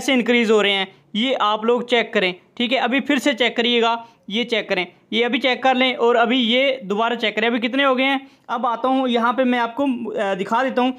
कैसे इंक्रीज़ हो रहे हैं ये आप लोग चेक करें ठीक है अभी फिर से चेक करिएगा ये चेक करें ये अभी चेक कर लें और अभी ये दोबारा चेक करें अभी कितने हो गए हैं अब आता हूँ यहाँ पे मैं आपको दिखा देता हूँ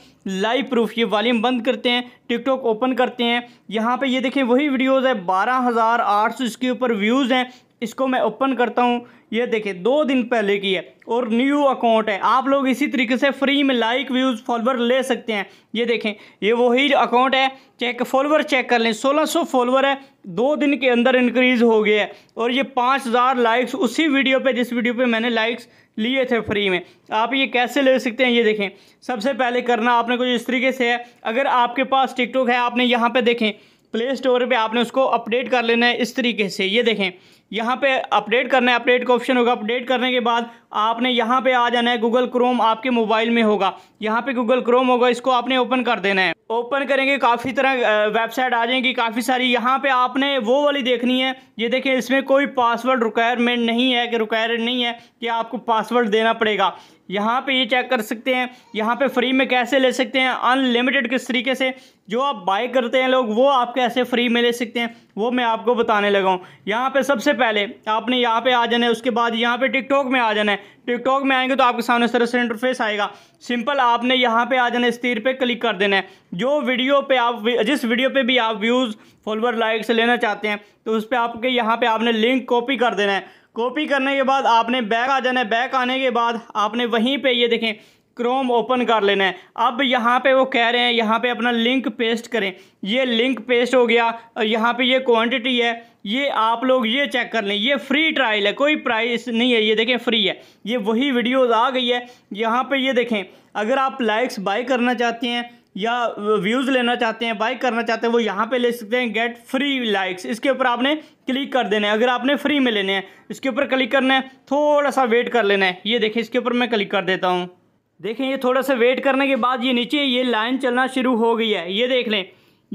लाइव प्रूफ ये वॉल्यूम बंद करते हैं टिकटॉक ओपन करते हैं यहाँ पे ये देखें वही वीडियोस है बारह हज़ार आठ सौ इसके ऊपर व्यूज़ हैं इसको मैं ओपन करता हूँ ये देखिए दो दिन पहले की है और न्यू अकाउंट है आप लोग इसी तरीके से फ्री में लाइक व्यूज़ फॉलोअर ले सकते हैं ये देखें ये वही अकाउंट है चेक फॉलोअर चेक कर लें 1600 फॉलोअर है दो दिन के अंदर इंक्रीज़ हो गया है और ये 5000 लाइक्स उसी वीडियो पे जिस वीडियो पे मैंने लाइक्स लिए थे फ्री में आप ये कैसे ले सकते हैं ये देखें सबसे पहले करना आपने कुछ इस तरीके से है अगर आपके पास टिकटॉक है आपने यहाँ पर देखें प्ले स्टोर पर आपने उसको अपडेट कर लेना है इस तरीके से ये देखें यहाँ पे अपडेट करना है अपडेट का ऑप्शन होगा अपडेट करने के बाद आपने यहाँ पे आ जाना है गूगल क्रोम आपके मोबाइल में होगा यहाँ पे गूगल क्रोम होगा इसको आपने ओपन कर देना है ओपन करेंगे काफ़ी तरह वेबसाइट आ जाएंगी काफ़ी सारी यहाँ पे आपने वो वाली देखनी है ये देखें इसमें कोई पासवर्ड रिक्वायरमेंट नहीं है कि रिक्वायरमेंट नहीं है कि आपको पासवर्ड देना पड़ेगा यहाँ पे ये चेक कर सकते हैं यहाँ पे फ्री में कैसे ले सकते हैं अनलिमिटेड किस तरीके से जो आप बाय करते हैं लोग वो आप कैसे फ्री में ले सकते हैं वो मैं आपको बताने लगा हूँ यहाँ पर सबसे पहले आपने यहाँ पे आ जाना है उसके बाद यहाँ पे टिकटॉक में आ जाना है टिकटॉक में आएंगे तो आपके सामने इस तरह से इंटरफेस आएगा सिंपल आपने यहाँ पे आ जाना है इस तीर पे क्लिक कर देना है जो वीडियो पे आप जिस वीडियो पे भी आप व्यूज़ फॉलोअर लाइक्स लेना चाहते हैं तो उस पर आपके यहाँ पर आपने लिंक कॉपी कर देना है कॉपी करने के बाद आपने बैक आ जाना है बैक आने के बाद आपने वहीं पर ये देखें क्रोम ओपन कर लेना है अब यहाँ पे वो कह रहे हैं यहाँ पे अपना लिंक पेस्ट करें ये लिंक पेस्ट हो गया और यहाँ पे ये क्वांटिटी है ये आप लोग ये चेक कर लें ये फ्री ट्रायल है कोई प्राइस नहीं है ये देखें फ्री है ये वही वीडियोस आ गई है यहाँ पे ये देखें अगर आप लाइक्स बाई करना चाहते हैं या व्यूज़ लेना चाहते हैं बाई करना चाहते हैं वो यहाँ पे ले सकते हैं गेट फ्री लाइक्स इसके ऊपर आपने क्लिक कर देना है अगर आपने फ्री में लेने हैं इसके ऊपर क्लिक करना है थोड़ा सा वेट कर लेना है ये देखें इसके ऊपर मैं क्लिक कर देता हूँ देखें ये थोड़ा सा वेट करने के बाद ये नीचे ये लाइन चलना शुरू हो गई है ये देख लें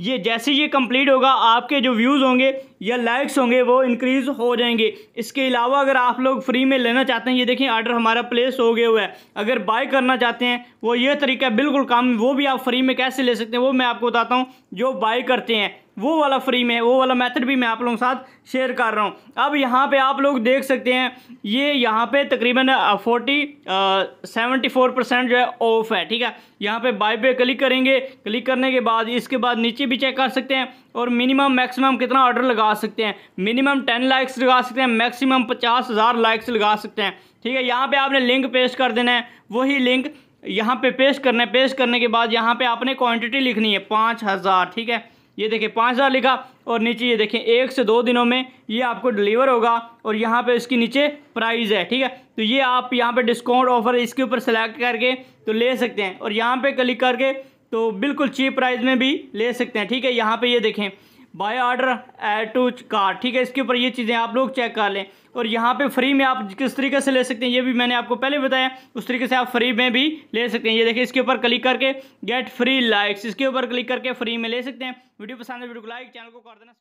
ये जैसे ये कंप्लीट होगा आपके जो व्यूज़ होंगे या लाइक्स होंगे वो इंक्रीज़ हो जाएंगे इसके अलावा अगर आप लोग फ्री में लेना चाहते हैं ये देखें आर्डर हमारा प्लेस हो गया हुआ है अगर बाय करना चाहते हैं वो ये तरीका बिल्कुल काम वो भी आप फ्री में कैसे ले सकते हैं वो मैं आपको बताता हूँ जो बाय करते हैं वो वाला फ्री में वो वाला मेथड भी मैं आप लोगों के साथ शेयर कर रहा हूँ अब यहाँ पे आप लोग देख सकते हैं ये यहाँ पे तकरीबन फोर्टी सेवेंटी फोर परसेंट जो है ऑफ है ठीक है यहाँ पे बाय पे क्लिक करेंगे क्लिक करने के बाद इसके बाद नीचे भी चेक कर सकते हैं और मिनिमम मैक्सिमम कितना ऑर्डर लगा सकते हैं मिनिमम टेन लाइक्स लगा सकते हैं मैक्सिमम पचास हज़ार लाइक्स लगा सकते हैं ठीक है यहाँ पर आपने लिंक पेस्ट कर देना है वही लिंक यहाँ पे पेश करना है पेश करने के बाद यहाँ पे आपने क्वांटिटी लिखनी है पाँच हज़ार ठीक है ये देखिए पाँच हज़ार लिखा और नीचे ये देखें एक से दो दिनों में ये आपको डिलीवर होगा और यहाँ पे इसके नीचे प्राइस है ठीक है तो ये आप यहाँ पे डिस्काउंट ऑफर इसके ऊपर सेलेक्ट करके तो ले सकते हैं और यहाँ पे क्लिक करके तो बिल्कुल चीप प्राइस में भी ले सकते हैं ठीक है यहाँ पर ये देखें buy order add to cart ठीक है इसके ऊपर ये चीज़ें आप लोग चेक कर लें और यहाँ पे फ्री में आप किस तरीके से ले सकते हैं ये भी मैंने आपको पहले बताया उस तरीके से आप फ्री में भी ले सकते हैं ये देखिए इसके ऊपर क्लिक करके गेट फ्री लाइक्स इसके ऊपर क्लिक करके फ्री में ले सकते हैं वीडियो पसंद है वीडियो को लाइक चैनल को कर देना